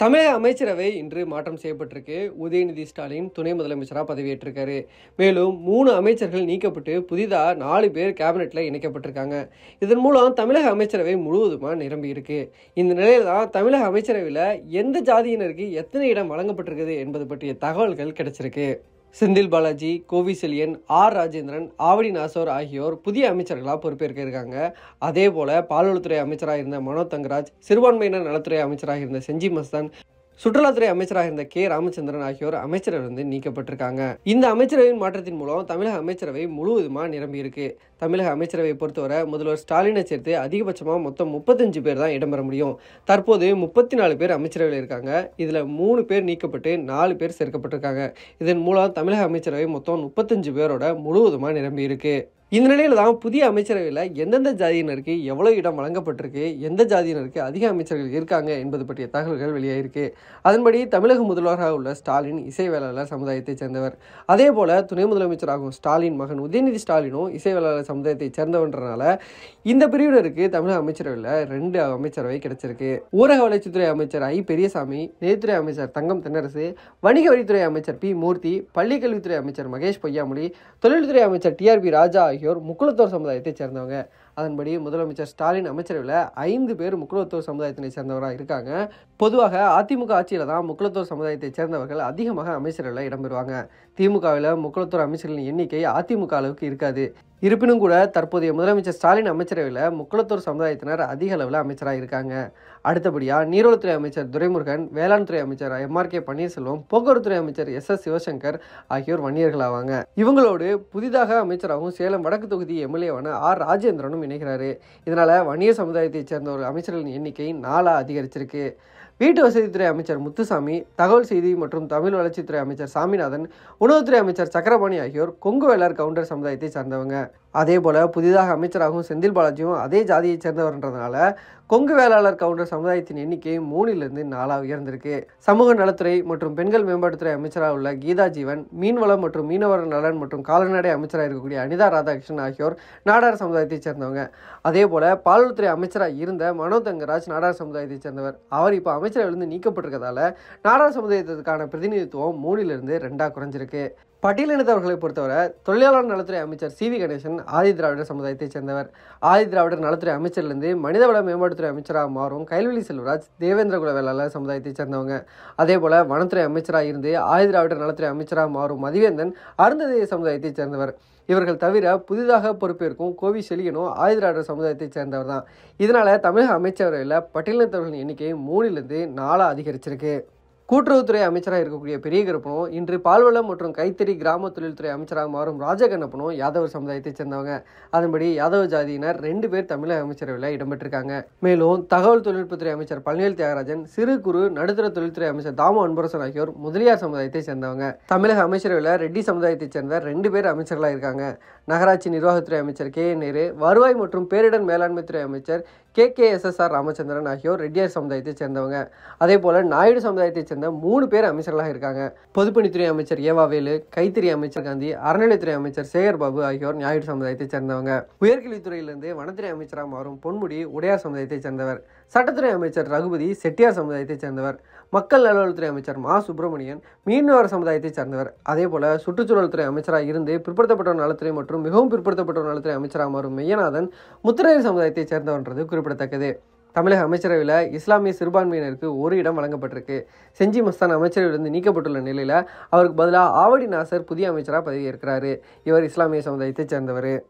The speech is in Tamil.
தமிழக அமைச்சரவை இன்று மாற்றம் செய்யப்பட்டிருக்கு உதயநிதி ஸ்டாலின் துணை முதலமைச்சராக பதவியேற்றிருக்காரு மேலும் மூணு அமைச்சர்கள் நீக்கப்பட்டு புதிதாக நாலு பேர் கேபினெட்டில் இணைக்கப்பட்டிருக்காங்க இதன் மூலம் தமிழக அமைச்சரவை முழுவதுமாக நிரம்பி இருக்கு இந்த நிலையில் தான் தமிழக அமைச்சரவையில் எந்த ஜாதியினருக்கு எத்தனை இடம் வழங்கப்பட்டிருக்குது என்பது பற்றிய தகவல்கள் கிடைச்சிருக்கு செந்தில் பாலாஜி கோவிசெல்யன் ஆர் ராஜேந்திரன் ஆவடி நாசோர் ஆகியோர் புதிய அமைச்சர்களாக பொறுப்பேற்க இருக்காங்க அதே போல பால்வளத்துறை அமைச்சராக இருந்த மனோ தங்கராஜ் சிறுபான்மையினர் நலத்துறை அமைச்சராக இருந்த செஞ்சி மஸ்தான் சுற்றுலாத்துறை அமைச்சராக இருந்த கே ராமச்சந்திரன் ஆகியோர் வந்து நீக்கப்பட்டிருக்காங்க இந்த அமைச்சரவையின் மாற்றத்தின் மூலம் தமிழக அமைச்சரவை முழுவதுமா நிரம்பி இருக்கு தமிழக அமைச்சரவை பொறுத்தவரை முதல்வர் ஸ்டாலினை சேர்த்து அதிகபட்சமாக மொத்தம் முப்பத்தஞ்சு பேர் தான் இடம்பெற முடியும் தற்போது முப்பத்தி நாலு பேர் அமைச்சரவையில் இருக்காங்க இதில் மூணு பேர் நீக்கப்பட்டு நாலு பேர் சேர்க்கப்பட்டிருக்காங்க இதன் மூலம் தமிழக அமைச்சரவை மொத்தம் முப்பத்தஞ்சு பேரோட முழுவதுமாக நிரம்பி இருக்கு இந்த நிலையில் தான் புதிய அமைச்சரவையில் எந்தெந்த ஜாதியினருக்கு எவ்வளோ இடம் வழங்கப்பட்டிருக்கு எந்த ஜாதியினருக்கு அதிக அமைச்சர்கள் இருக்காங்க என்பது பற்றிய தகவல்கள் வெளியாகிருக்கு அதன்படி தமிழக முதல்வராக உள்ள ஸ்டாலின் இசை வேளாளர் சமுதாயத்தைச் சேர்ந்தவர் அதே போல் துணை முதலமைச்சராகும் ஸ்டாலின் மகன் உதயநிதி ஸ்டாலினும் இசை வேளாளர் சமுதாயத்தைச் சேர்ந்தவன்றனால இந்த பிரிவினருக்கு தமிழக அமைச்சரவையில் ரெண்டு அமைச்சரவை கிடைச்சிருக்கு ஊரக வளர்ச்சித்துறை அமைச்சர் ஐ பெரியசாமி நிதித்துறை அமைச்சர் தங்கம் தென்னரசு வணிக வரித்துறை அமைச்சர் பி மூர்த்தி பள்ளிக்கல்வித்துறை அமைச்சர் மகேஷ் பொய்யாமொழி தொழில்துறை அமைச்சர் டிஆர்பி ராஜா ஆகியோர் முக்குளத்தோர் சமுதாயத்தைச் சேர்ந்தவங்க அதன்படி முதலமைச்சர் ஸ்டாலின் அமைச்சரவையில் ஐந்து பேர் முக்குலத்தோர் சமுதாயத்தினை சேர்ந்தவராக இருக்காங்க பொதுவாக அதிமுக ஆட்சியில் தான் முக்குலத்தோர் சமுதாயத்தை சேர்ந்தவர்கள் அதிகமாக அமைச்சரவையில் இடம்பெறுவாங்க திமுகவில் முக்குலத்தோர் அமைச்சர்களின் எண்ணிக்கை அதிமுக அளவுக்கு இருக்காது இருப்பினும் கூட தற்போதைய முதலமைச்சர் ஸ்டாலின் அமைச்சரவையில் முக்குளத்தூர் சமுதாயத்தினர் அதிக அளவில் அமைச்சராக இருக்காங்க அடுத்தபடியாக நீரோத்துறை அமைச்சர் துரைமுருகன் வேளாண் துறை அமைச்சர் எம்ஆர் கே பன்னீர்செல்வம் போக்குவரத்துறை அமைச்சர் எஸ் எஸ் சிவசங்கர் ஆகியோர் வன்னியர்களாவாங்க இவங்களோடு புதிதாக அமைச்சராகவும் சேலம் வடக்கு தொகுதி எம்எல்ஏவான ஆர் ராஜேந்திரனும் இணைகிறாரு இதனால் வணிக சமுதாயத்தைச் சேர்ந்த ஒரு அமைச்சர்களின் எண்ணிக்கை நாளாக அதிகரிச்சிருக்கு வீட்டு வசதித்துறை அமைச்சர் முத்துசாமி தகவல் செய்தி மற்றும் தமிழ் வளர்ச்சித்துறை அமைச்சர் சாமிநாதன் உணவுத்துறை அமைச்சர் சக்கரபாணி ஆகியோர் கொங்கு வேளார் கவுண்டர் சமுதாயத்தை சார்ந்தவங்க அதே போல புதிதாக அமைச்சராகவும் செந்தில் பாலாஜியும் அதே ஜாதியைச் சேர்ந்தவர்ன்றதுனால கொங்கு வேளாளர் கவுண்டர் சமுதாயத்தின் எண்ணிக்கை மூணிலிருந்து நாலாக உயர்ந்திருக்கு சமூக நலத்துறை மற்றும் பெண்கள் மேம்பாட்டுத்துறை அமைச்சராக உள்ள கீதா ஜீவன் மீன்வளம் மற்றும் மீனவர் நலன் மற்றும் கால்நடை அமைச்சராக இருக்கக்கூடிய அனிதா ராதாகிருஷ்ணன் ஆகியோர் நாடார் சமுதாயத்தைச் சேர்ந்தவங்க அதே போல் பாலுத்துறை அமைச்சராக இருந்த மனோ தங்கராஜ் நாடார் சமுதாயத்தைச் சேர்ந்தவர் அவர் இப்போ அமைச்சர் அமைச்சரவையிலிருந்து நீக்கப்பட்டிருக்கதால நாடாளுமன்ற சமுதாயத்திற்கான பிரதிநிதித்துவம் மூணிலிருந்து ரெண்டாக குறைஞ்சிருக்கு பட்டியலினத்தவர்களை பொறுத்தவரை தொழிலாளர் நலத்துறை அமைச்சர் சி வி கணேசன் ஆதி திராவிடர் சமுதாயத்தைச் சேர்ந்தவர் ஆதி திராவிடர் நலத்துறை அமைச்சர்லேருந்து மனிதவள மேம்பாட்டுத்துறை அமைச்சராக மாறும் கைல்வெளி செல்வராஜ் தேவேந்திரகுல வேளாளர் சமுதாயத்தைச் சேர்ந்தவங்க அதே போல் வனத்துறை அமைச்சராக இருந்து ஆதி திராவிடர் நலத்துறை அமைச்சராக மாறும் மதிவேந்தன் அருந்ததேய சமுதாயத்தைச் சேர்ந்தவர் இவர்கள் தவிர புதிதாக பொறுப்பேற்கும் கோவி செலியனும் திராவிடர் சமுதாயத்தைச் சேர்ந்தவர் தான் இதனால் தமிழக அமைச்சரவையில் பட்டியலினத்தவர்களின் எண்ணிக்கை மூணிலிருந்து நாலாக அதிகரிச்சிருக்கு கூட்டுறவுத்துறை அமைச்சராக இருக்கக்கூடிய பெரிய கருப்பனும் இன்று பால்வளம் மற்றும் கைத்தறி கிராம தொழில்துறை அமைச்சராக மாறும் ராஜகண்ணப்பனும் யாதவர் சமுதாயத்தைச் சேர்ந்தவங்க அதன்படி யாதவ ஜாதியினர் ரெண்டு பேர் தமிழக அமைச்சரவையில் இடம்பெற்றிருக்காங்க மேலும் தகவல் தொழில்நுட்பத்துறை அமைச்சர் பழனியல் தியாகராஜன் சிறு குறு நடுத்தர தொழில்துறை அமைச்சர் தாமு அன்பரசன் ஆகியோர் முதலியார் சமுதாயத்தை சேர்ந்தவங்க தமிழக அமைச்சரவையில் ரெட்டி சமுதாயத்தைச் சேர்ந்த ரெண்டு பேர் அமைச்சர்களாக இருக்காங்க நகராட்சி நிர்வாகத்துறை அமைச்சர் கே என் நேரு வருவாய் மற்றும் பேரிடர் மேலாண்மை துறை அமைச்சர் கே கே ராமச்சந்திரன் ஆகியோர் ரெட்டியார் சமுதாயத்தைச் சேர்ந்தவங்க அதே போல் நாயுடு சமுதாயத்தைச் சேர்ந்த மூணு பேர் அமைச்சர்களாக இருக்காங்க பொதுப்பணித்துறை அமைச்சர் ஏவாவேலு கைத்தறி அமைச்சர் காந்தி அறநிலைத்துறை அமைச்சர் சேகர் பாபு ஆகியோர் நாயுடு சமுதாயத்தைச் சேர்ந்தவங்க உயர்கல்வித்துறையிலிருந்து வனத்துறை அமைச்சராக மாறும் பொன்முடி உடையார் சமுதாயத்தைச் சேர்ந்தவர் சட்டத்துறை அமைச்சர் ரகுபதி செட்டியார் சமுதாயத்தைச் சேர்ந்தவர் மக்கள் நல்வாழ்வுத்துறை அமைச்சர் மா சுப்பிரமணியன் மீனவர் சமுதாயத்தைச் சேர்ந்தவர் அதே போல் சுற்றுச்சூழல்துறை அமைச்சராக இருந்து பிற்படுத்தப்பட்ட நலத்துறை மற்றும் மிகவும் பிற்படுத்தப்பட்டோர் நலத்துறை அமைச்சராக மாறும் மெய்யநாதன் முத்திரையர் சமுதாயத்தைச் சேர்ந்தவன்றது குறிப்பிடத்தக்கது தமிழக அமைச்சரவையில் இஸ்லாமிய சிறுபான்மையினருக்கு ஒரு இடம் வழங்கப்பட்டிருக்கு செஞ்சி மஸ்தான் அமைச்சரவையிலிருந்து நீக்கப்பட்டுள்ள நிலையில் அவருக்கு பதிலாக ஆவடி நாசர் புதிய அமைச்சராக பதவியேற்கிறார் இவர் இஸ்லாமிய சமுதாயத்தைச் சேர்ந்தவர்